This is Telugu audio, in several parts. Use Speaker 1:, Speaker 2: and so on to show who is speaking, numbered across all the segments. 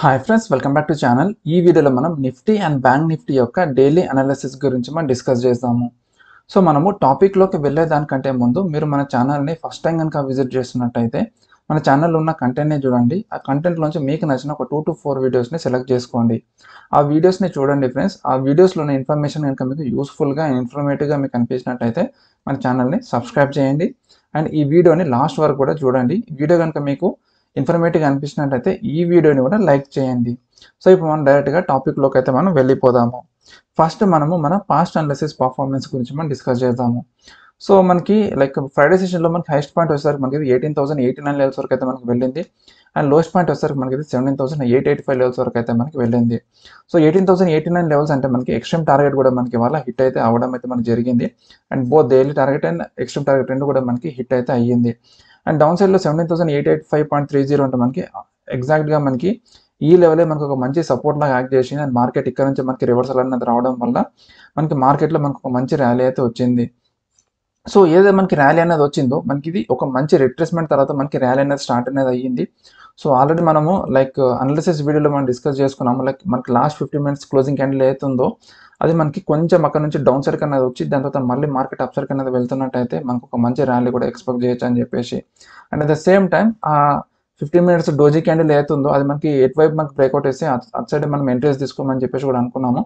Speaker 1: hi friends welcome back to channel ఈ వీడియోలో మనం నిఫ్టీ అండ్ బ్యాంక్ నిఫ్టీ యొక్క డైలీ అనాలిసిస్ గురించి మనం డిస్కస్ చేద్దాము సో మనము టాపిక్లోకి వెళ్ళేదానికంటే ముందు మీరు మన ఛానల్ని ఫస్ట్ టైం కనుక విజిట్ చేస్తున్నట్టయితే మన ఛానల్లో ఉన్న కంటెంట్ని చూడండి ఆ కంటెంట్లోంచి మీకు నచ్చిన ఒక టూ టు ఫోర్ వీడియోస్ని సెలెక్ట్ చేసుకోండి ఆ వీడియోస్ని చూడండి ఫ్రెండ్స్ ఆ ఉన్న ఇన్ఫర్మేషన్ కనుక మీకు యూస్ఫుల్గా ఇన్ఫర్మేటివ్గా మీకు అనిపించినట్టయితే మన ఛానల్ని సబ్స్క్రైబ్ చేయండి అండ్ ఈ వీడియోని లాస్ట్ వరకు కూడా చూడండి వీడియో కనుక మీకు ఇన్ఫర్మేటివ్గా అనిపించినట్లయితే ఈ వీడియోని కూడా లైక్ చేయండి సో ఇప్పుడు మనం డైరెక్ట్గా టాపిక్లోకి అయితే మనం వెళ్ళిపోదాము ఫస్ట్ మనము మన పాస్ట్ అనాలిసిస్ పర్ఫార్మెన్స్ గురించి మనం డిస్కస్ చేద్దాము సో మనకి లైక్ ఫ్రైడే సెషన్లో మనకి హైస్ట్ పాయింట్ వచ్చేసరికి మనకి eighteen thousand eighty nine levels వరకు అయితే మనకి వెళ్ళింది అండ్ లోస్ట్ పాయింట్ వచ్చేసరికి మనకి seventeen thousand eight eighty five levels వరకు అయితే మనకి వెళ్ళింది so eighteen thousand eighty nine levels అంటే మనకి ఎక్స్ట్రీమ్ టార్గెట్ కూడా మనకి వాళ్ళ హిట్ అయితే అవ్వడం అయితే మనకి జరిగింది and both daily target and extreme target రెండు కూడా మనకి హిట్ అయితే అయ్యింది అండ్ డౌన్ సైడ్లో seventeen thousand eight eight five point three zero అంటే మనకి ఎగ్జాక్ట్గా మనకి ఈ లెవెలే మనకు ఒక మంచి సపోర్ట్ లాగా యాక్ట్ చేసింది అండ్ మార్కెట్ ఇక్కడ నుంచి మనకి రివర్సల్ అనేది రావడం వల్ల మనకి మార్కెట్లో మనకు ఒక మంచి ర్యాలీ అయితే వచ్చింది సో ఏదైతే మనకి ర్యాలీ అనేది వచ్చిందో మనకి ఇది ఒక మంచి రిట్రేస్మెంట్ తర్వాత మనకి ర్యాలీ అనేది స్టార్ట్ అనేది అయ్యింది సో ఆల్రెడీ మనము లైక్ అనాలిసిస్ వీడియోలో మనం డిస్కస్ చేసుకున్నాము లైక్ మనకి last fifty minutes closing candle ఉందో అది మనకి కొంచెం అక్కడ నుంచి డౌన్ సర్క్ అనేది వచ్చి దాని తర్వాత మళ్ళీ మార్కెట్ అప్ సర్క్ అనేది వెళ్తున్నట్టయితే మనకు ఒక మంచి ర్యాలీ కూడా ఎక్స్పెక్ట్ చేయొచ్చు అని చెప్పేసి and at the same time ఆ ఫిఫ్టీన్ మినిట్స్ డోజీ క్యాండిల్ ఏదైతుందో అది మనకి ఎటువైపు మనకి బ్రేక్అవుట్ వేస్తే అటు సైడ్ మనం ఎంట్రీస్ తీసుకోమని చెప్పేసి కూడా అనుకున్నాము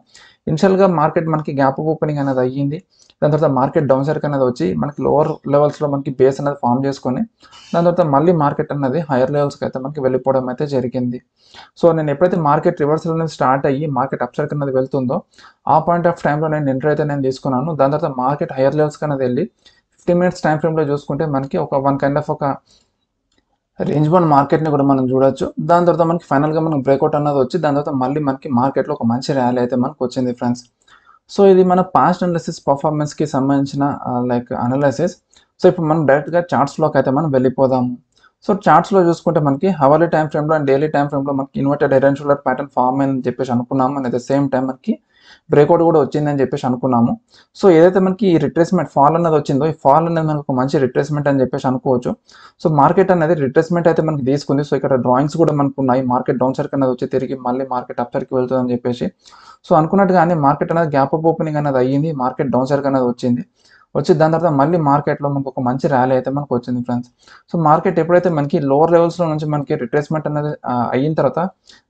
Speaker 1: ఇనిషియల్గా మార్కెట్ మనకి గ్యాప్ ఓపెనింగ్ అనేది అయ్యింది దాని తర్వాత మార్కెట్ డౌన్ సైడ్ అనేది వచ్చి మనకి లోవర్ లెవెల్స్లో మనకి బేస్ అనేది ఫామ్ చేసుకొని దాని తర్వాత మళ్ళీ మార్కెట్ అనేది హైయర్ లెవెల్స్కి అయితే మనకి వెళ్ళిపోవడం అయితే జరిగింది సో నేను ఎప్పుడైతే మార్కెట్ రివర్సల్ అనేది స్టార్ట్ అయ్యి మార్కెట్ అప్ సైడ్ అనేది వెళ్తుందో ఆ పాయింట్ ఆఫ్ టైంలో నేను ఎంటర్ అయితే నేను తీసుకున్నాను దాని తర్వాత మార్కెట్ హైయర్ లెవెల్స్కి అనేది వెళ్ళి ఫిఫ్టీ మినిట్స్ టైం ఫ్రేమ్లో చూసుకుంటే మనకి ఒక వన్ కైండ్ ఆఫ్ ఒక రేంజ్ బాండ్ మార్కెట్ని కూడా మనం చూడొచ్చు దాని తర్వాత మనకి ఫైనల్గా మనకి బ్రేక్అవుట్ అన్నది వచ్చి దాని తర్వాత మళ్ళీ మనకి మార్కెట్లో ఒక మంచి ర్యాలీ అయితే మనకు వచ్చింది ఫ్రెండ్స్ సో ఇది మన పాస్ట్ అనాలిసిస్ పర్ఫార్మెన్స్కి సంబంధించిన లైక్ అనాలిసిస్ సో ఇప్పుడు మనం డైరెక్ట్గా చార్ట్స్లోకి అయితే మనం వెళ్ళిపోదాము సో చార్ట్స్లో చూసుకుంటే మనకి హవర్లీ టైం ఫ్రేమ్లో అండ్ డైలీ టైం ఫ్రేమ్లో మనకి ఇన్వర్టెడ్ ఎరెన్షులర్ ప్యాటర్న్ ఫామ్ అని చెప్పేసి అనుకున్నాము అనేది సేమ్ టైం మనకి బ్రేక్అవుట్ కూడా వచ్చిందని చెప్పేసి అనుకున్నాము సో ఏదైతే మనకి ఈ రిట్రేస్మెంట్ ఫాల్ అనేది వచ్చిందో ఈ ఫాల్ అనేది మనకు ఒక మంచి రిట్రేస్మెంట్ అని చెప్పేసి అనుకోవచ్చు సో మార్కెట్ అనేది రిట్రేస్మెంట్ అయితే మనకి తీసుకుంది సో ఇక్కడ డ్రాయింగ్స్ కూడా మనకు ఉన్నాయి మార్కెట్ డౌన్ సైడ్ అనేది వచ్చి తిరిగి మళ్ళీ మార్కెట్ అప్ వెళ్తుంది వెళ్తుందని చెప్పేసి సో అనుకున్నట్టుగానే మార్కెట్ అనేది గ్యాప్ అప్ ఓపెనింగ్ అనేది అయ్యింది మార్కెట్ డౌన్ సైడ్ అనేది వచ్చింది వచ్చి దాని తర్వాత మళ్ళీ మార్కెట్లో మనకు ఒక మంచి ర్యాలీ అయితే మనకు వచ్చింది ఫ్రెండ్స్ సో మార్కెట్ ఎప్పుడైతే మనకి లోవర్ లెవెల్స్లో నుంచి మనకి రిట్రేస్మెంట్ అనేది అయిన తర్వాత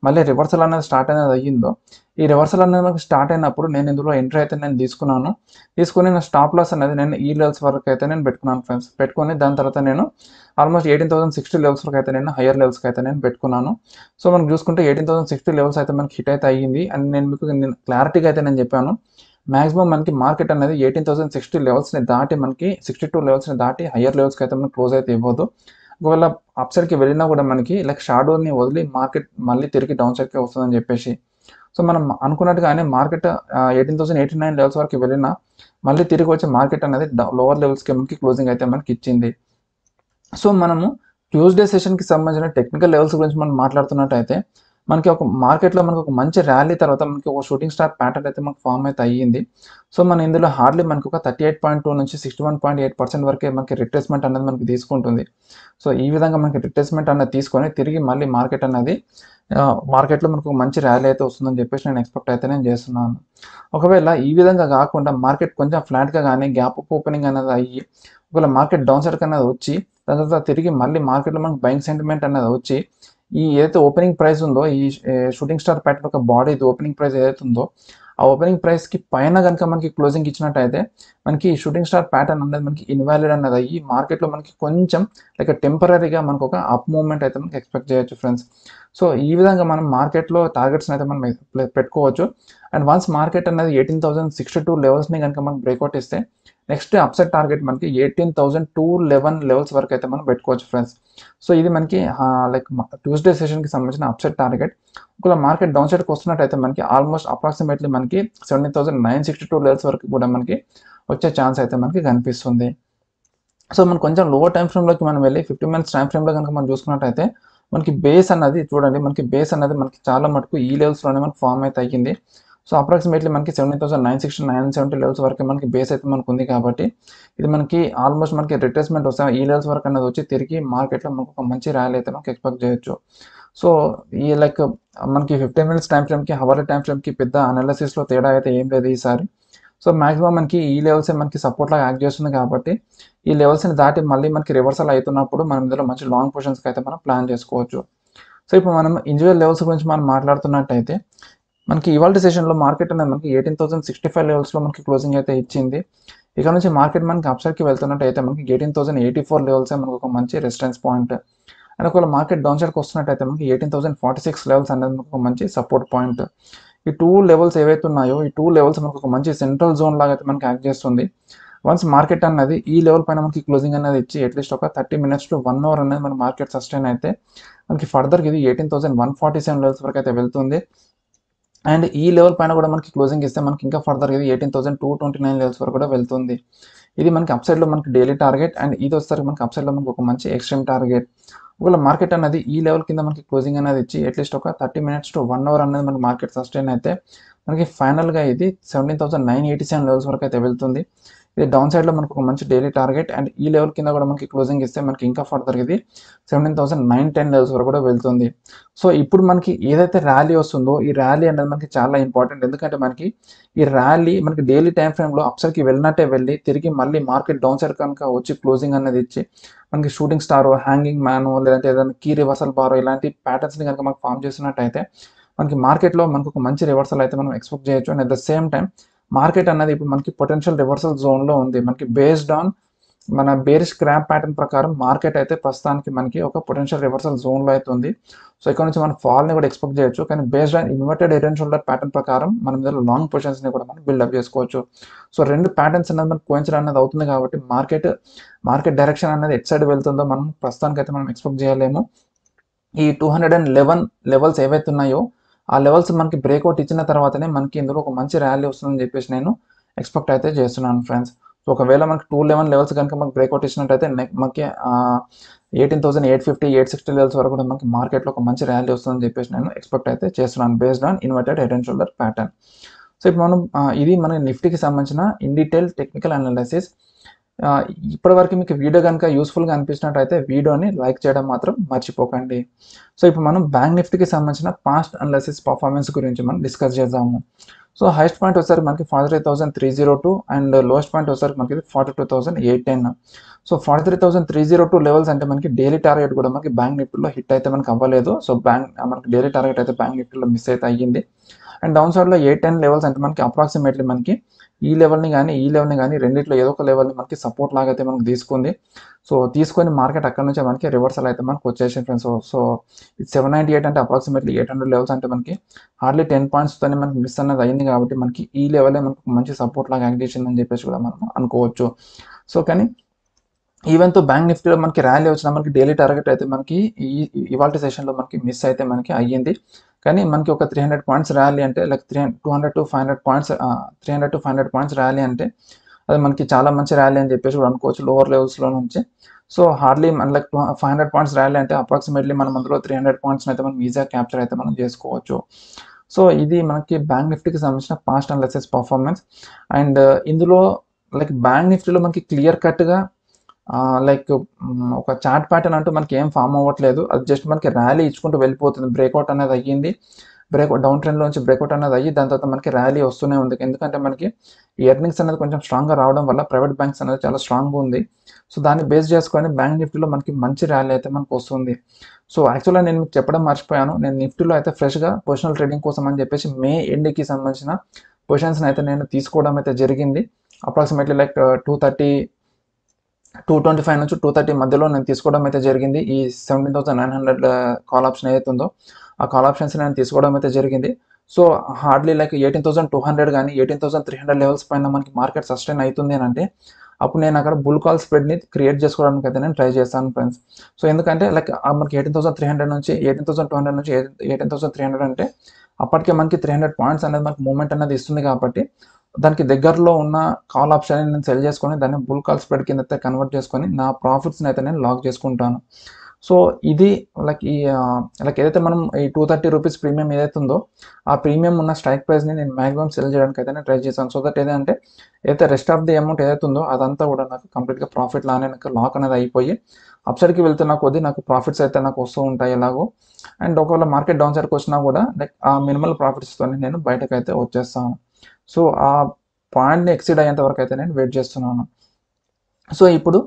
Speaker 1: మళ్ళీ రివర్సల్ అనేది స్టార్ట్ అనేది అయ్యిందో ఈ రివర్సల్ అనేది మనకి స్టార్ట్ అయినప్పుడు నేను ఇందులో ఎంట్రీ అయితే నేను తీసుకున్నాను తీసుకుని నా స్టాప్ లాస్ అనేది నేను ఈ లెవెల్స్ వరకు అయితే నేను పెట్టుకున్నాను ఫ్రెండ్స్ పెట్టుకుని దాని తర్వాత నేను almost eighteen thousand sixty levels వరకు అయితే నేను హయ్యర్ లెవెల్స్కి అయితే నేను పెట్టుకున్నాను సో మనం చూసుకుంటే ఎయిటీన్ థౌసండ్ సిక్స్టీ లెవెల్స్ అయితే మనకి హిట్ అయితే అయ్యింది అని నేను మీకు నేను క్లారిటీగా అయితే నేను చెప్పాను మాక్సిమం మనకి మార్కెట్ అనేది ఎయిటీన్ థౌసండ్ సిక్స్టీ లెవెల్స్ని దాటి మనకి సిక్స్టీ టూ లెవెల్స్ని దాటి హయ్యర్ లెవెల్స్కి అయితే మనకి క్లోజ్ అయితే ఇవ్వదు ఒకవేళ అప్ కి వెళ్ళినా కూడా మనకి లైక్ షాడోని వదిలి మార్కెట్ మళ్ళీ తిరిగి డౌన్ సైడ్కి వస్తుందని చెప్పేసి సో మనం అనుకున్నట్టుగానే market eighteen thousand eighty nine levels వరకు వెళ్ళినా మళ్ళీ తిరిగి వచ్చే మార్కెట్ అనేది లోవర్ లెవెల్స్కి మనకి క్లోజింగ్ అయితే మనకి ఇచ్చింది సో మనము ట్యూస్డే సెషన్కి సంబంధించిన టెక్నికల్ లెవెల్స్ గురించి మనం మాట్లాడుతున్నట్టయితే మనకి ఒక మార్కెట్లో మనకు ఒక మంచి ర్యాలీ తర్వాత మనకి ఒక షూటింగ్ స్టార్ ప్యాటర్న్ అయితే మనకు ఫామ్ అయితే అయ్యింది సో మన ఇందులో హార్డ్లీ మనకు ఒక థర్టీ ఎయిట్ పాయింట్ టూ నుంచి sixty one point eight percent వరకే మనకి రిప్లేస్మెంట్ అనేది మనకి తీసుకుంటుంది సో ఈ విధంగా మనకి రిప్లేస్మెంట్ అనేది తీసుకొని తిరిగి మళ్ళీ మార్కెట్ అనేది మార్కెట్లో మనకు మంచి ర్యాలీ అయితే వస్తుందని చెప్పేసి నేను ఎక్స్పెక్ట్ అయితే నేను చేస్తున్నాను ఒకవేళ ఈ విధంగా కాకుండా మార్కెట్ కొంచెం ఫ్లాట్గా కానీ గ్యాప్ ఓపెనింగ్ అనేది అయ్యి ఒకవేళ మార్కెట్ డౌన్ సైడ్ అనేది వచ్చి దాని తర్వాత తిరిగి మళ్ళీ మార్కెట్లో మనకు బైంగ్ సెంటిమెంట్ అనేది వచ్చి ఈ ఏదైతే ఓపెనింగ్ ప్రైస్ ఉందో ఈ షూటింగ్ స్టార్ ప్యాటర్న్ ఒక బాడీ ఓపెనింగ్ ప్రైస్ ఏదైతే ఉందో ఆ ఓపెనింగ్ ప్రైస్ కి పైన కనుక మనకి క్లోజింగ్ ఇచ్చినట్టయితే మనకి షూటింగ్ స్టార్ ప్యాటర్న్ అనేది మనకి ఇన్వాలిడ్ అనేది అయ్యి లో మనకి కొంచెం లైక్ టెంపరీగా మనకు ఒక అప్ మూవ్మెంట్ అయితే మనకి ఎక్స్పెక్ట్ చేయొచ్చు ఫ్రెండ్స్ సో ఈ విధంగా మనం మార్కెట్లో టార్గెట్స్ అయితే మనం పెట్టుకోవచ్చు అండ్ వన్స్ మార్కెట్ అనేది ఎయిటీన్ థౌసండ్ సిక్స్టీ టూ లెవెల్స్ని కనుక మనం బ్రేక్అవుట్ ఇస్తే నెక్స్ట్ అప్సెట్ టార్గెట్ మనకి eighteen thousand two eleven levels వరకు అయితే మనం పెట్టుకోవచ్చు ఫ్రెండ్స్ సో ఇది మనకి లైక్ ట్యూస్డే సెషన్కి సంబంధించిన అప్సెట్ టార్గెట్ ఒకవేళ మార్కెట్ డౌన్ సైడ్కి వస్తున్నట్టయితే మనకి ఆల్మోస్ట్ అప్రాక్సిమేట్లీ మనకి seventeen thousand nine sixty two levels వరకు కూడా మనకి వచ్చే ఛాన్స్ అయితే మనకి కనిపిస్తుంది సో మనం కొంచెం లోవర్ టైం ఫ్రేమ్లోకి మనం వెళ్ళి ఫిఫ్టీ మినిట్స్ టైం ఫ్రేమ్లో కనుక మనం చూసుకున్నట్టయితే మనకి బేస్ అన్నది చూడండి మనకి బేస్ అన్నది మనకి చాలా మటుకు ఈ లెవెల్స్లోనే మనకి ఫామ్ అయితే అయ్యింది సో అప్రాక్సిమేట్లీ మనకి seventy thousand nine sixty nine seventy levels వరకు మనకి బేస్ అయితే మనకు ఉంది కాబట్టి ఇది మనకి ఆల్మోస్ట్ మనకి రిట్రేస్మెంట్ వస్తే ఈ లెవెల్స్ వరకు అనేది వచ్చి తిరిగి మార్కెట్లో మనకు ఒక మంచి ర్యాలీ అయితే మనకు ఎక్స్పెక్ట్ చేయొచ్చు సో ఈ లైక్ మనకి ఫిఫ్టీన్ మినిట్స్ టైం ఫ్రేమ్కి హవర్ టైం ఫ్రేమ్కి పెద్ద అనాలిసిస్లో తేడా అయితే ఏం లేదు ఈసారి సో మాక్సిమం మనకి ఈ లెవెల్స్ మనకి సపోర్ట్ లాగా యాక్ట్ చేస్తుంది కాబట్టి ఈ లెవెల్స్ని దాటి మళ్ళీ మనకి రివర్సల్ అవుతున్నప్పుడు మనం ఇందులో మంచి లాంగ్ పొజిషన్స్కి అయితే మనం ప్లాన్ చేసుకోవచ్చు సో ఇప్పుడు మనం ఇండివిజువల్ లెవెల్స్ గురించి మనం మాట్లాడుతున్నట్టయితే మనకి ఇవాళ లో మార్కెట్ అనేది మనకి ఎయిటీన్ థౌసండ్ సిక్స్టీ ఫైవ్ లెవెల్స్లో మనకి క్లోజింగ్ అయితే ఇచ్చింది ఇక నుంచి మార్కెట్ మనకి అప్సైడ్కి వెళ్తున్నట్టు అయితే మనకి ఎయిటీన్ థౌసండ్ ఎయిటీ ఫోర్ లెవెల్సే మనకు ఒక మంచి రెసిస్టెన్స్ పాయింట్ అండ్ ఒకవేళ మార్కెట్ డౌన్ సైడ్కి వస్తున్నట్టయితే మనకి eighteen thousand forty six levels అనేది మనకు ఒక మంచి సపోర్ట్ పాయింట్ ఈ టూ లెవెల్స్ ఏవైతే ఉన్నాయో ఈ టూ లెవెల్స్ మనకు ఒక మంచి సెంట్రల్ జోన్ లాగా అయితే మనకి యాక్ట్ చేస్తుంది వన్స్ మార్కెట్ అన్నది ఈ లెవెల్ పైన మనకి క్లోజింగ్ అనేది ఇచ్చి అట్లీస్ట్ ఒక thirty minutes to one hour అనేది మన మార్కెట్ సస్టైన్ అయితే మనకి ఫర్దర్కి ఇది eighteen thousand one forty seven levels వరకు అయితే వెళ్తుంది అండ్ ఈ లెవెల్ పైన కూడా మనకి క్లోజింగ్ ఇస్తే మనకి ఇంకా ఫర్దర్ ఇది eighteen thousand two twenty nine levels వరకు కూడా వెళ్తుంది ఇది మనకి అప్సైడ్ లో మనకి డైలీ టార్గెట్ అండ్ ఇది వస్తారు మనకి లో మనకి ఒక మంచి ఎక్స్ట్రీమ్ టార్గెట్ ఒకవేళ మార్కెట్ అనేది ఈ లెవెల్ కింద మనకి క్లోజింగ్ అనేది ఇచ్చి అట్లీస్ట్ ఒక thirty minutes to one hour అనేది మనకి మార్కెట్ సస్టైన్ అయితే మనకి ఫైనల్గా ఇది seventeen thousand nine eighty seven levels వరకు అయితే వెళ్తుంది ఇది డౌన్ సైడ్ లో మనకు ఒక మంచి డైలీ టార్గెట్ అండ్ ఈ లెవెల్ కింద కూడా మనకి క్లోజింగ్ ఇస్తే మనకి ఇంకా ఫర్దర్ ఇది seventeen thousand nine ten levels వరకు కూడా వెళ్తుంది సో ఇప్పుడు మనకి ఏదైతే ర్యాలీ వస్తుందో ఈ ర్యాలీ అనేది మనకి చాలా ఇంపార్టెంట్ ఎందుకంటే మనకి ఈ ర్యాలీ మనకి డైలీ టైం ఫ్రేమ్ లో అప్సర్కి వెళ్ళినట్టే వెళ్ళి తిరిగి మళ్ళీ మార్కెట్ డౌన్ సైడ్ కనుక వచ్చి క్లోజింగ్ అనేది ఇచ్చి మనకి షూటింగ్ స్టార్ హ్యాంగింగ్ మ్యాను లేదంటే ఏదైనా కీ రివర్సల్ బారో ఇలాంటి ని కనుక మనకు ఫామ్ చేసినట్టయితే మనకి మార్కెట్లో మనకు ఒక మంచి రివర్సల్ అయితే మనం ఎక్స్పెక్ట్ చేయొచ్చు and at the same time market అనేది ఇప్పుడు మనకి పొటెన్షియల్ రివర్సల్ జోన్లో ఉంది మనకి బేస్డ్ ఆన్ మన బేరిష్ క్రాప్ ప్యాటర్న్ ప్రకారం మార్కెట్ అయితే ప్రస్తుతానికి మనకి ఒక పొటెన్షియల్ రివర్సల్ జోన్లో అయితే ఉంది సో ఇక్కడ నుంచి మనం ఫాల్ని కూడా ఎక్స్పెక్ట్ చేయొచ్చు కానీ based on inverted head shoulder pattern ప్రకారం మనం మీద లాంగ్ పొజిషన్స్ని కూడా మనం బిల్డప్ చేసుకోవచ్చు సో రెండు ప్యాటర్న్స్ అనేది మనకు కోయించడం అనేది అవుతుంది కాబట్టి మార్కెట్ మార్కెట్ డైరెక్షన్ అనేది ఎట్ సైడ్ వెళ్తుందో మనం ప్రస్తుతానికి అయితే మనం ఎక్స్పెక్ట్ చేయలేము ఈ two hundred and eleven levels ఏవైతే ఉన్నాయో ఆ లెవెల్స్ మనకి బ్రేక్అవుట్ ఇచ్చిన తర్వాతనే మనకి ఇందులో ఒక మంచి ర్యాలీ వస్తుందని చెప్పేసి నేను ఎక్స్పెక్ట్ అయితే చేస్తున్నాను ఫ్రెండ్స్ సో ఒకవేళ మనకి టూ లెవెన్ లెవెల్స్ కనుక మనకి బ్రేక్అవుట్ ఇచ్చినట్టయితే నెక్ మనకి eighteen thousand eight fifty eight sixty levels వరకు కూడా మనకి మార్కెట్లో ఒక మంచి ర్యాలీ వస్తుందని చెప్పేసి నేను ఎక్స్పెక్ట్ అయితే చేస్తున్నాను based on inverted head and shoulder pattern so ఇప్పుడు మనం ఇది మన నిఫ్టీకి సంబంధించిన ఇన్ డీటెయిల్ టెక్నికల్ అనాలిసిస్ ఇప్పటివరకు మీకు వీడియో కనుక యూస్ఫుల్గా అనిపించినట్టయితే వీడియోని లైక్ చేయడం మాత్రం మర్చిపోకండి సో ఇప్పుడు మనం బ్యాంక్ నిఫ్టీకి సంబంధించిన పాస్ట్ అనాలిసిస్ పర్ఫార్మెన్స్ గురించి మనం డిస్కస్ చేద్దాము సో హైస్ట్ పాయింట్ ఒకసారి మనకి forty three thousand three zero two and lowest point ఒకసారి మనకి forty two thousand eight ten so forty three thousand three zero two levels అంటే మనకి డైలీ టార్గెట్ కూడా మనకి బ్యాంక్ నిఫ్టీలో హిట్ అయితే మనకి అవ్వలేదు సో బ్యాంక్ మనకి డైలీ టార్గెట్ అయితే బ్యాంక్ నిఫ్టీలో మిస్ అయితే అయ్యింది అండ్ డౌన్ సైడ్లో ఏ టెన్ లెవెల్స్ అంటే మనకి అప్రాక్సిమేట్లీ మనకి ఈ లెవెల్ని కానీ ఈ లెవెల్ని కానీ రెండిట్లో ఏదో ఒక లెవెల్ని మనకి సపోర్ట్ లాగా అయితే మనకి తీసుకుంది సో తీసుకొని మార్కెట్ అక్కడ నుంచి మనకి రివర్సల్ అయితే మనకి వచ్చేసింది friends so seven ninety eight అంటే అప్రాక్సిమేట్లీ ఎయిట్ హండ్రెడ్ లెవెల్స్ అంటే మనకి హార్డ్లీ టెన్ పాయింట్స్తోనే మనకి మిస్ అనేది అయింది కాబట్టి మనకి ఈ లెవెల్ మనకు మంచి సపోర్ట్ లాగా యాక్ట్ చేసిందని చెప్పేసి కూడా మనం అనుకోవచ్చు సో కానీ ఈవెన్ తో బ్యాంక్ నిఫ్టీలో మనకి ర్యాలీ వచ్చిన మనకి డైలీ టార్గెట్ అయితే మనకి ఈ ఇవాళ సెషన్లో మనకి మిస్ అయితే మనకి అయ్యింది కానీ మనకి ఒక త్రీ హండ్రెడ్ పాయింట్స్ ర్యాలీ అంటే like three two hundred to five hundred points three hundred to five hundred points rally అంటే అది మనకి చాలా మంచి ర్యాలీ అని చెప్పేసి కూడా అనుకోవచ్చు లోవర్ లెవెల్స్లో నుంచి సో హార్డ్లీ మన like five hundred points rally అంటే అప్రాక్సిమేట్లీ మనం అందులో త్రీ హండ్రెడ్ పాయింట్స్ అయితే మనం ఈజీగా క్యాప్చర్ అయితే మనం చేసుకోవచ్చు సో ఇది మనకి బ్యాంక్ నిఫ్టీకి సంబంధించిన past and losses performance and ఇందులో లైక్ బ్యాంక్ నిఫ్టీలో మనకి క్లియర్ కట్గా లైక్ ఒక చాట్ ప్యాటర్న్ అంటూ మనకి ఏం ఫామ్ అవ్వట్లేదు అది జస్ట్ మనకి ర్యాలీ ఇచ్చుకుంటూ వెళ్ళిపోతుంది బ్రేక్అవుట్ అనేది అయ్యింది బ్రేక్అవుట్ డౌన్ ట్రెండ్లోంచి బ్రేక్అవుట్ అనేది అయ్యి దాని తర్వాత మనకి ర్యాలీ వస్తూనే ఉంది ఎందుకంటే మనకి ఎర్నింగ్స్ అనేది కొంచెం స్ట్రాంగ్గా రావడం వల్ల ప్రైవేట్ బ్యాంక్స్ అనేది చాలా స్ట్రాంగ్గా ఉంది సో దాన్ని బేస్ చేసుకొని బ్యాంక్ నిఫ్టీలో మనకి మంచి ర్యాలీ అయితే మనకు వస్తుంది సో యాక్చువల్గా నేను మీకు చెప్పడం మర్చిపోయాను నేను నిఫ్టీలో అయితే ఫ్రెష్గా పొజిషనల్ ట్రేడింగ్ కోసం అని చెప్పేసి మే ఎండ్కి సంబంధించిన పొజిషన్స్ని అయితే నేను తీసుకోవడం అయితే జరిగింది approximately like two thirty two twenty five నుంచి టూ థర్టీ మధ్యలో నేను తీసుకోవడం అయితే జరిగింది ఈ seventeen thousand nine hundred call option ఏదైతే ఉందో ఆ కాల్ ఆప్షన్స్ నేను తీసుకోవడం అయితే జరిగింది so hardly like eighteen thousand two hundred కానీ eighteen thousand three hundred levels పైన మనకి మార్కెట్ సస్టైన్ అవుతుంది అని అంటే అప్పుడు నేను అక్కడ బుల్ కాల్ స్ప్రెడ్ని క్రియేట్ చేసుకోవడానికి అయితే నేను ట్రై చేస్తాను ఫ్రెండ్స్ సో ఎందుకంటే లైక్ మనకి ఎయిటీన్ థౌసండ్ త్రీ హండ్రెడ్ నుంచి ఎయిటీన్ థౌసండ్ టూ హండ్రెడ్ నుంచి ఎయిటీన్ థౌసండ్ త్రీ హండ్రెడ్ అంటే అప్పటికే మనకి త్రీ హండ్రెడ్ పాయింట్స్ అనేది మనకి మూమెంట్ అనేది ఇస్తుంది కాబట్టి దానికి దగ్గరలో ఉన్న కాల్ ఆప్షన్ నేను సెల్ చేసుకొని దాన్ని బుల్ కాల్ స్ప్రెడ్ కింద అయితే కన్వర్ట్ చేసుకొని నా ప్రాఫిట్స్ని అయితే నేను లాక్ చేసుకుంటాను సో ఇది లైక్ ఈ లైక్ ఏదైతే మనం ఈ టూ థర్టీ రూపీస్ ప్రీమియం ఏదైతే ఉందో ఆ ప్రీమియం ఉన్న స్ట్రైక్ ప్రైస్ని నేను మ్యాక్సిమం సెల్ చేయడానికి అయితే ట్రై చేశాను సో దట్ ఏదంటే ఏదైతే రెస్ట్ ఆఫ్ ది అమౌంట్ ఏదైతే ఉందో అదంతా కూడా నాకు కంప్లీట్గా ప్రాఫిట్ లానే నాకు లాక్ అనేది అయిపోయి అప్సైడ్కి వెళ్తున్న కొద్దీ నాకు ప్రాఫిట్స్ అయితే నాకు వస్తూ ఉంటాయి ఎలాగో అండ్ ఒకవేళ మార్కెట్ డౌన్ సైడ్కి వచ్చినా కూడా లైక్ ఆ మినిమల్ ప్రాఫిట్స్తో నేను బయటకు అయితే వచ్చేస్తాను సో ఆ పాయింట్ని ఎక్సీడ్ అయ్యేంత వరకు అయితే నేను వెయిట్ చేస్తున్నాను సో ఇప్పుడు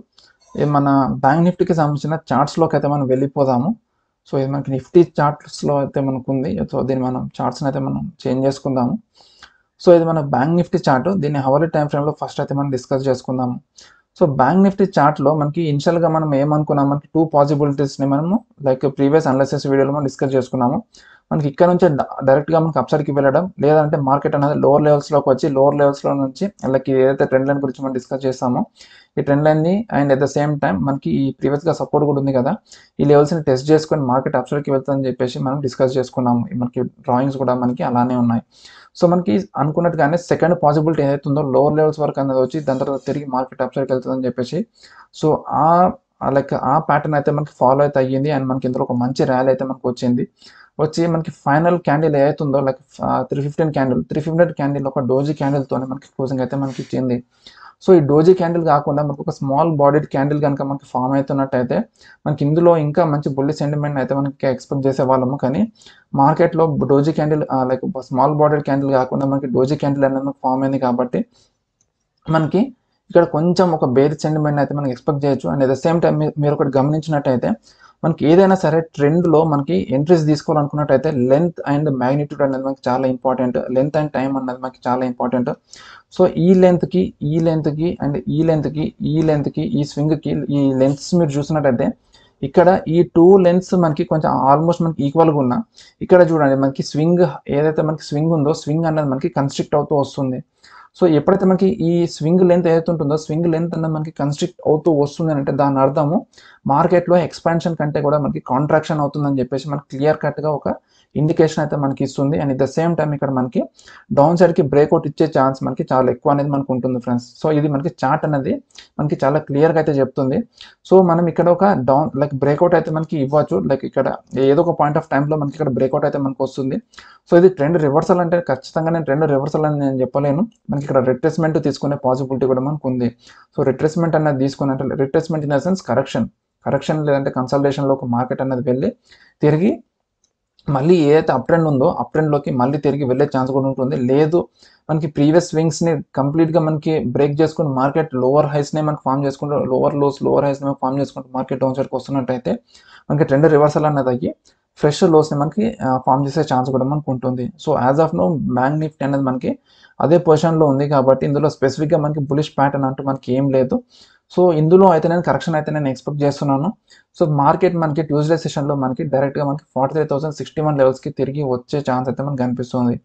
Speaker 1: మన బ్యాంక్ నిఫ్టీకి సంబంధించిన చార్ట్స్లోకి అయితే మనం వెళ్ళిపోదాము సో ఇది మనకి నిఫ్టీ చార్ట్స్లో అయితే మనకు ఉంది సో దీన్ని మనం చార్ట్స్ని అయితే మనం చేంజ్ చేసుకుందాము సో ఇది మన బ్యాంక్ నిఫ్టీ చార్ట్ దీన్ని హవర్లీ టైం ఫ్రేమ్లో ఫస్ట్ అయితే మనం డిస్కస్ చేసుకుందాము సో బ్యాంక్ నిఫ్టీ చార్ట్లో మనకి ఇన్షియల్గా మనం ఏమనుకున్నాం మనకి టూ పాసిబిలిటీస్ని మనము లైక్ ప్రీవియస్ అనాలిసిస్ వీడియోలో మనం డిస్కస్ చేసుకున్నాము మనకి ఇక్కడ నుంచి డైరెక్ట్గా మనకి కి వెళ్ళడం లేదంటే మార్కెట్ అనేది లోవర్ లెవెల్స్లోకి వచ్చి లోవర్ లెవెల్స్లో నుంచి వాళ్ళకి ఏదైతే ట్రెండ్ లైన్ గురించి మనం డిస్కస్ చేస్తామో ఈ ట్రెండ్ లైన్ ని and at the same time మనకి ఈ గా సపోర్ట్ కూడా ఉంది కదా ఈ లెవెల్స్ని టెస్ట్ చేసుకొని మార్కెట్ అప్సైడ్కి వెళ్తుందని చెప్పేసి మనం డిస్కస్ చేసుకున్నాము మనకి డ్రాయింగ్స్ కూడా మనకి అలానే ఉన్నాయి సో మనకి అనుకున్నట్టుగానే సెకండ్ పాసిబిలిటీ ఏదైతే ఉందో లోవర్ లెవెల్స్ వరకు అనేది వచ్చి దాని తర్వాత తిరిగి మార్కెట్ అప్సైడ్కి వెళ్తుందని చెప్పేసి సో ఆ లైక్ ఆ ప్యాటర్న్ అయితే మనకి ఫాలో అయితే అయ్యింది అండ్ మనకి ఇందులో ఒక మంచి ర్యాలీ అయితే మనకు వచ్చింది వచ్చి మనకి ఫైనల్ క్యాండిల్ ఏదైతుందో like three fifteen candle three fifteen candle ఒక డోజీ క్యాండిల్తో మనకి క్లోజింగ్ అయితే మనకి ఇచ్చింది సో ఈ డోజీ క్యాండిల్ కాకుండా మనకు ఒక స్మాల్ బాడీడ్ క్యాండిల్ కనుక మనకి ఫామ్ అవుతున్నట్టయితే మనకి ఇందులో ఇంకా మంచి బుల్లి సెంటిమెంట్ అయితే మనకి ఎక్స్పెక్ట్ చేసే వాళ్ళము కానీ మార్కెట్లో doji candle like small bodied candle కాకుండా మనకి డోజీ క్యాండిల్ అనేది ఫామ్ అయింది కాబట్టి మనకి ఇక్కడ కొంచెం ఒక బేర్ సెంటిమెంట్ అయితే మనం ఎక్స్పెక్ట్ చేయొచ్చు and at the same time మీరు ఒకటి గమనించినట్టయితే మనకి ఏదైనా సరే ట్రెండ్లో మనకి ఎంట్రీస్ తీసుకోవాలనుకున్నట్టయితే లెంత్ అండ్ మ్యాగ్నిట్యూడ్ అనేది మనకి చాలా ఇంపార్టెంట్ లెంత్ అండ్ టైం అన్నది మనకి చాలా ఇంపార్టెంట్ సో ఈ లెంత్కి ఈ లెంత్కి అండ్ ఈ లెంత్కి ఈ లెంత్కి ఈ స్వింగ్కి ఈ లెంత్స్ మీరు చూసినట్టయితే ఇక్కడ ఈ టూ లెన్స్ మనకి కొంచెం ఆల్మోస్ట్ మనకి ఈక్వల్గా ఉన్నా ఇక్కడ చూడండి మనకి స్వింగ్ ఏదైతే మనకి స్వింగ్ ఉందో స్వింగ్ అన్నది మనకి కన్స్ట్రిక్ట్ అవుతూ వస్తుంది సో ఎప్పుడైతే మనకి ఈ స్వింగ్ లెంత్ ఏదైతే ఉంటుందో స్వింగ్ లెంత్ అన్నది మనకి కన్స్ట్రిక్ట్ అవుతూ వస్తుంది అంటే దాని అర్థము మార్కెట్లో ఎక్స్పాన్షన్ కంటే కూడా మనకి కాంట్రాక్షన్ అవుతుందని చెప్పేసి మనకి క్లియర్ కట్గా ఒక ఇండికేషన్ అయితే మనకి ఇస్తుంది and it the same time ఇక్కడ మనకి డౌన్ సైడ్ కి బ్రేక్అవుట్ ఇచ్చే ఛాన్స్ మనకి చాలా ఎక్కువ అనేది మనకు ఉంటుంది ఫ్రెండ్స్ సో ఇది మనకి చార్ట్ అనేది మనకి చాలా క్లియర్గా అయితే చెప్తుంది సో మనం ఇక్కడ ఒక డౌన్ లైక్ బ్రేక్అవుట్ అయితే మనకి ఇవ్వచ్చు లైక్ ఇక్కడ ఏదో ఒక పాయింట్ ఆఫ్ టైంలో మనకి ఇక్కడ బ్రేక్అవుట్ అయితే మనకు వస్తుంది సో ఇది ట్రెండ్ రివర్సల్ అంటే ఖచ్చితంగా నేను ట్రెండ్ రివర్సల్ అని నేను చెప్పలేను మనకి ఇక్కడ రిట్రెస్మెంట్ తీసుకునే పాసిబిలిటీ కూడా మనకు ఉంది సో రిట్రెస్మెంట్ అనేది తీసుకుని అంటే retracement in the sense correction correction లేదంటే కన్సల్టేషన్లో ఒక మార్కెట్ అనేది వెళ్ళి తిరిగి మళ్ళీ ఏదైతే అప్ ట్రెండ్ ఉందో అప్ ట్రెండ్లోకి మళ్ళీ తిరిగి వెళ్ళే ఛాన్స్ కూడా ఉంటుంది లేదు మనకి ప్రీవియస్ స్వింగ్స్ని కంప్లీట్గా మనకి బ్రేక్ చేసుకుని మార్కెట్ లోవర్ హైస్నే మనకి ఫామ్ చేసుకుంటూ లోవర్ లోస్ లోవర్ హైస్ని మనకి ఫామ్ చేసుకుంటూ మార్కెట్ డౌన్ సైడ్కి వస్తున్నట్టయితే మనకి ట్రెండ్ రివర్సల్ అనేది అయ్యి ఫ్రెష్ లోస్ని మనకి ఫామ్ చేసే ఛాన్స్ కూడా మనకు ఉంటుంది so as of now bank Nifty అనేది మనకి అదే పొజిషన్లో ఉంది కాబట్టి ఇందులో స్పెసిఫిక్గా మనకి బులిష్ ప్యాటర్న్ అంటూ మనకి ఏం లేదు సో ఇందులో అయితే నేను కరెక్షన్ అయితే నేను ఎక్స్పెక్ట్ చేస్తున్నాను సో మార్కెట్ మనకి ట్యూస్డే సెషన్లో మనకి డైరెక్ట్గా మనకి forty three thousand sixty one లెవెల్స్కి తిరిగి వచ్చే ఛాన్స్ అయితే మనకు కనిపిస్తుంది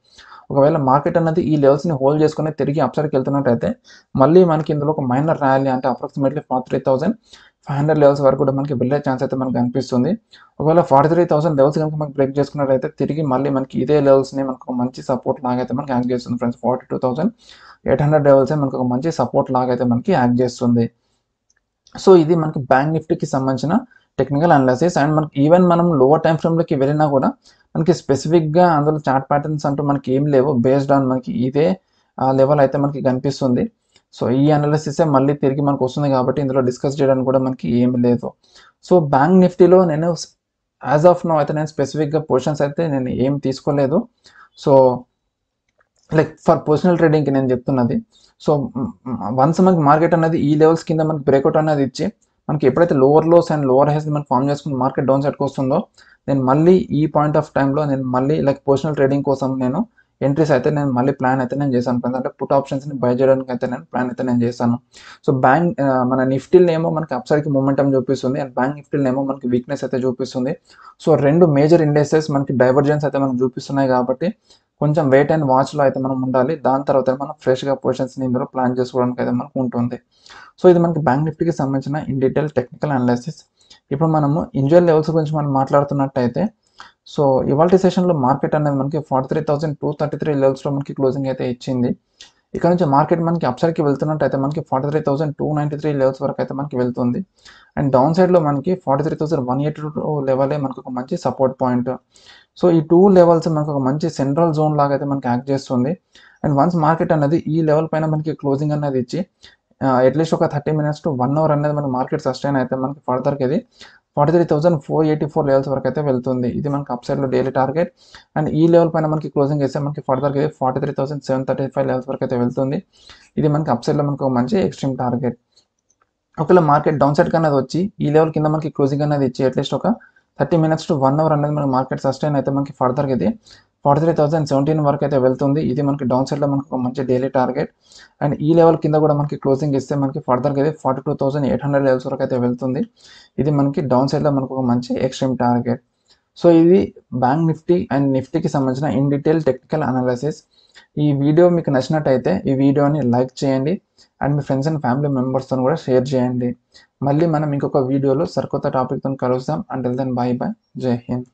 Speaker 1: ఒకవేళ మార్కెట్ అనేది ఈ లెవెల్స్ని హోల్డ్ చేసుకుని తిరిగి అప్సైడ్కి వెళ్తున్నట్టయితే మళ్ళీ మనకి ఇందులో ఒక మైనర్ ర్యాలీ అంటే approximately forty three thousand five hundred levels వరకు కూడా మనకి వెళ్ళే ఛాన్స్ అయితే మనకు కనిపిస్తుంది ఒకవేళ ఫార్టీ త్రీ థౌసండ్ లెవెల్స్ కనుక మనకి బ్రేక్ చేసుకున్నట్టయితే తిరిగి మళ్ళీ మనకి ఇదే లెవెల్స్ని మనకు మంచి సపోర్ట్ లాగైతే మనకి యాక్ట్ చేస్తుంది friends forty two thousand eight hundred levels మనకు ఒక మంచి సపోర్ట్ లాగైతే మనకి యాక్ట్ చేస్తుంది సో ఇది మనకి బ్యాంక్ నిఫ్టీకి సంబంధించిన టెక్నికల్ అనాలిసిస్ అండ్ మనకి ఈవెన్ మనం లోవర్ టైం ఫ్రేమ్లోకి వెళ్ళినా కూడా మనకి స్పెసిఫిక్గా అందులో చార్ట్ ప్యాటర్న్స్ అంటూ మనకి ఏం లేవు బేస్డ్ ఆన్ మనకి ఇదే లెవెల్ అయితే మనకి కనిపిస్తుంది సో ఈ అనాలిసిసే మళ్ళీ తిరిగి మనకు వస్తుంది కాబట్టి ఇందులో డిస్కస్ చేయడానికి కూడా మనకి ఏమి లేదు సో బ్యాంక్ నిఫ్టీలో నేను యాజ్ ఆఫ్ నో అయితే నేను స్పెసిఫిక్గా పొజిషన్స్ అయితే నేను ఏం తీసుకోలేదు సో లైక్ ఫర్ పర్సనల్ ట్రేడింగ్కి నేను చెప్తున్నది సో వన్స్ మనకి మార్కెట్ అనేది ఈ లెవెల్స్ కింద మనకి బ్రేక్అవుట్ అనేది ఇచ్చి మనకి ఎప్పుడైతే lower lows and lower highs మనం ఫామ్ చేసుకుని మార్కెట్ డౌన్ సెట్కి వస్తుందో నేను మళ్ళీ ఈ పాయింట్ ఆఫ్ టైంలో నేను మళ్ళీ లైక్ పర్సనల్ ట్రేడింగ్ కోసం నేను ఎంట్రీస్ అయితే నేను మళ్ళీ ప్లాన్ అయితే నేను చేశాను అంటే పుట్ ఆప్షన్స్ని బై చేయడానికి అయితే నేను ప్లాన్ అయితే నేను చేశాను సో బ్యాంక్ మన నిఫ్టీలు ఏమో మనకి అప్సైడ్కి మూమెంటం చూపిస్తుంది అండ్ బ్యాంక్ నిఫ్టీలు ఏమో మనకి వీక్నెస్ అయితే చూపిస్తుంది సో రెండు మేజర్ ఇండస్ట్రీస్ మనకి డైవర్జెన్స్ అయితే మనకు చూపిస్తున్నాయి కాబట్టి కొంచెం వెయిట్ అండ్ వాచ్లో అయితే మనం ఉండాలి దాని తర్వాత మనం ఫ్రెష్గా పొజిషన్స్ని ఇందులో ప్లాన్ చేసుకోవడానికి అయితే మనకు ఉంటుంది సో ఇది మనకి బ్యాంక్ నిఫ్టీకి సంబంధించిన ఇన్ డీటెయిల్ టెక్నికల్ అనాలిసిస్ ఇప్పుడు మనము ఇండివిజువల్ లెవెల్స్ గురించి మనం మాట్లాడుతున్నట్టయితే సో ఇవాళ సెషన్లో మార్కెట్ అనేది మనకి forty three thousand two thirty three లెవెల్స్లో మనకి క్లోజింగ్ అయితే ఇచ్చింది ఇక్కడ నుంచి మార్కెట్ మనకి అప్సైడ్కి వెళ్తున్నట్టయితే మనకి forty three thousand two ninety three levels వరకు అయితే మనకి వెళ్తుంది అండ్ డౌన్ సైడ్లో మనకి forty three thousand one eighty two level మనకు ఒక మంచి సపోర్ట్ పాయింట్ సో ఈ టూ లెవెల్స్ మనకు ఒక మంచి సెంట్రల్ జోన్ లాగా అయితే మనకి యాక్ట్ చేస్తుంది అండ్ వన్స్ మార్కెట్ అనేది ఈ లెవెల్ పైన మనకి క్లోజింగ్ అనేది ఇచ్చి అట్లీస్ట్ ఒక thirty minutes to one hour అనేది మనకి మార్కెట్ సస్టైన్ అయితే మనకి ఫర్దర్కి ఇది forty three thousand four eighty four levels వరకు అయితే వెళ్తుంది ఇది మనకి అప్ సైడ్లో డైలీ టార్గెట్ అండ్ ఈ లెవెల్ పైన మనకి క్లోజింగ్ చేస్తే మనకి ఫర్దర్కి ఇది forty three thousand seven thirty five levels వరకు అయితే వెళ్తుంది ఇది మనకి అప్ సైడ్లో మనకు మంచి ఎక్స్ట్రీమ్ టార్గెట్ ఒకవేళ మార్కెట్ డౌన్ సైడ్ కన్నా వచ్చి ఈ లెవెల్ కింద మనకి క్లోజింగ్ అనేది ఇచ్చి అట్లీస్ట్ ఒక thirty minutes to one hour అనేది మనకి మార్కెట్ సస్టైన్ అయితే మనకి ఫర్దర్గా ఇది ఫార్టీ త్రీ థౌసండ్ సెవెంటీన్ వరకు అయితే వెళ్తుంది ఇది మనకి డౌన్ సైడ్లో మనకు ఒక మంచి డైలీ టార్గెట్ అండ్ ఈ లెవెల్ కింద కూడా మనకి క్లోజింగ్ ఇస్తే మనకి ఫర్దర్గా ఇది forty two thousand eight hundred levels వరకు అయితే వెళ్తుంది ఇది మనకి డౌన్ సైడ్లో మనకు ఒక మంచి ఎక్స్ట్రీమ్ టార్గెట్ సో ఇది బ్యాంక్ నిఫ్టీ అండ్ నిఫ్టీకి సంబంధించిన ఇన్ డీటెయిల్ టెక్నికల్ అనాలిసిస్ ఈ వీడియో మీకు నచ్చినట్టయితే ఈ వీడియోని లైక్ చేయండి అండ్ మీ ఫ్రెండ్స్ అండ్ ఫ్యామిలీ మెంబర్స్తో కూడా షేర్ చేయండి మళ్ళీ మనం ఇంకొక వీడియోలో సరికొత్త టాపిక్తో కలుస్తాం అంటిల్ దెన్ బాయ్ బాయ్ జై హింద్